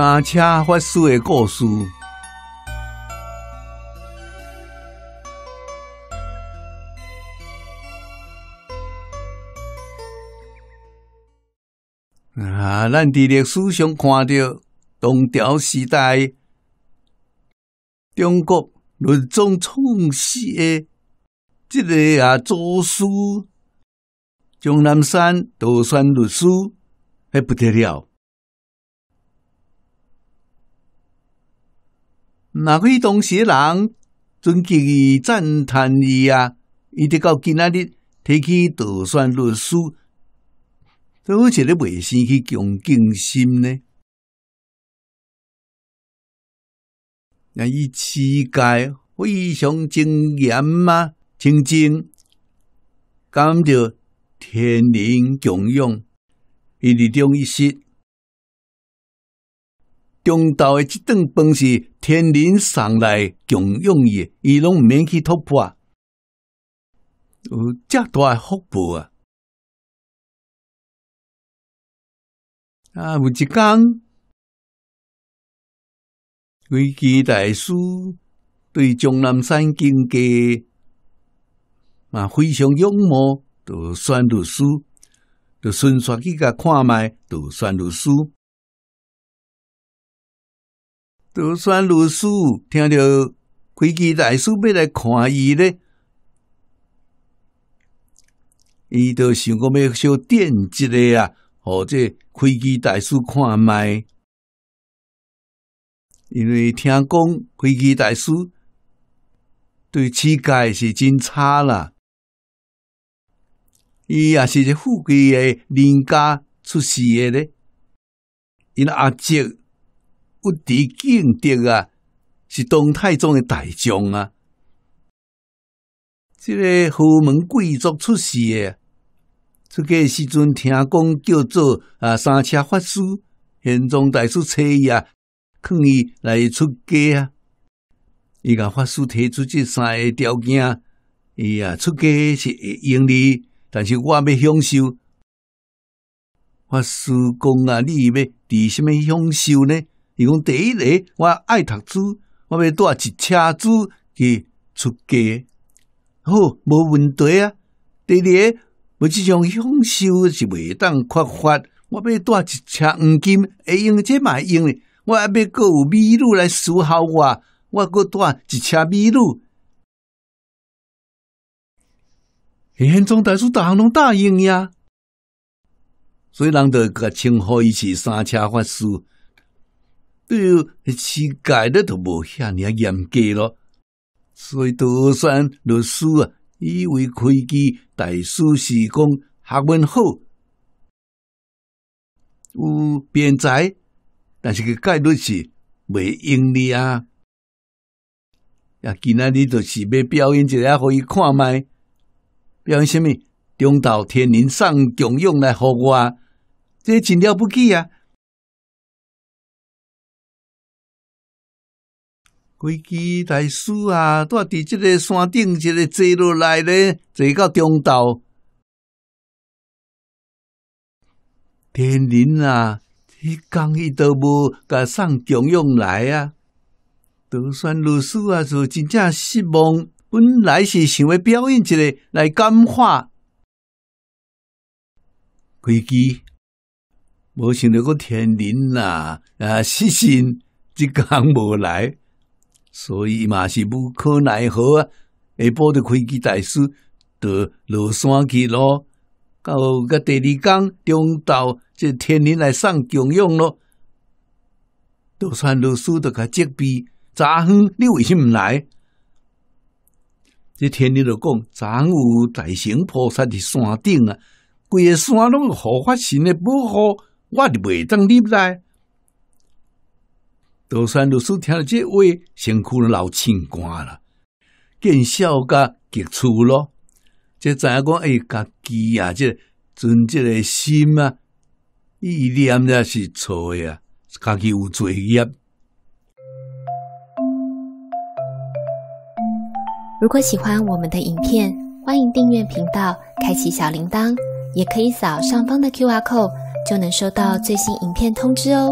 三车法师的故事啊，咱伫历史上看到唐朝时代中国论宗创始的这个啊祖师钟南山道宣律师还不得了。那非当时人尊敬伊、赞叹伊啊，伊直到今仔日提起斗山律师，都好些咧，未生去恭敬心呢。那伊持戒非常精严啊，清净，感到天灵共用，伊二中一失。江道诶，即顿饭是天灵送来，更容也，伊拢毋免去突破，有遮大诶福报啊！啊，有一天，维基大师对钟南山经敬，嘛非常仰慕，就算如书，就顺续去甲看卖，就算如书。都算老师，听到飞机大叔要来看伊咧，伊都想讲要小电一个啊！哦，这飞机大叔看麦，因为听讲飞机大叔对乞界是真差啦。伊也是只富贵的人家出世的咧，因阿叔。不敌劲敌啊！是东太宗的大将啊！这个豪门贵族出世的，家诶时阵听讲叫做啊三车法师，玄奘大出伊啊，劝伊来出家啊。伊甲法师提出这三个条件，伊啊出家是会盈利，但是我要享受。法师讲啊，你要伫什么享受呢？伊讲第一个，我爱读书，我要带一车子去出家，好，无问题啊。第二，无即种享受是袂当缺乏，我要带一车黄金，会用即嘛会用诶，我阿要搁有美女来伺候我，我搁带一车女。露。迄种大叔逐项拢答应呀，所以人著甲称好伊是三车法师。对，乞丐的都无遐尔严格咯，所以道山律师啊，以为开机大师是讲学问好，有辩才，但是个概率是袂用的啊。啊，今仔日就是要表演一下，互伊看麦，表演啥物？中道天人上供用来服我，这真了不起啊！规矩大死啊！都伫即个山顶，一个坐落来咧，坐到中道。天林啊，迄工伊都无甲送 j 用来啊，都算老师啊，就真正失望。本来是想要表演一个来感化规矩，无想到个天林啊啊失信，一工无来。所以嘛是无可奈何啊！下晡就开机大师到落山去咯，到个第二天中昼，这天灵来上供养咯。庐山老师都甲遮庇，早昏你为什么来？这天灵就讲：早有大神菩萨伫山顶啊，规个山拢好发神的，保护，我就袂当入来。道山律师听了这话，辛苦了老清官了，见笑甲极处咯。这怎样讲？哎，家己啊，这存这个心啊，意念啊，是错的啊，家己有罪业。如果喜欢我们的影片，欢迎订阅频道，开启小铃铛，也可以扫上方的 Q R code，就能收到最新影片通知哦。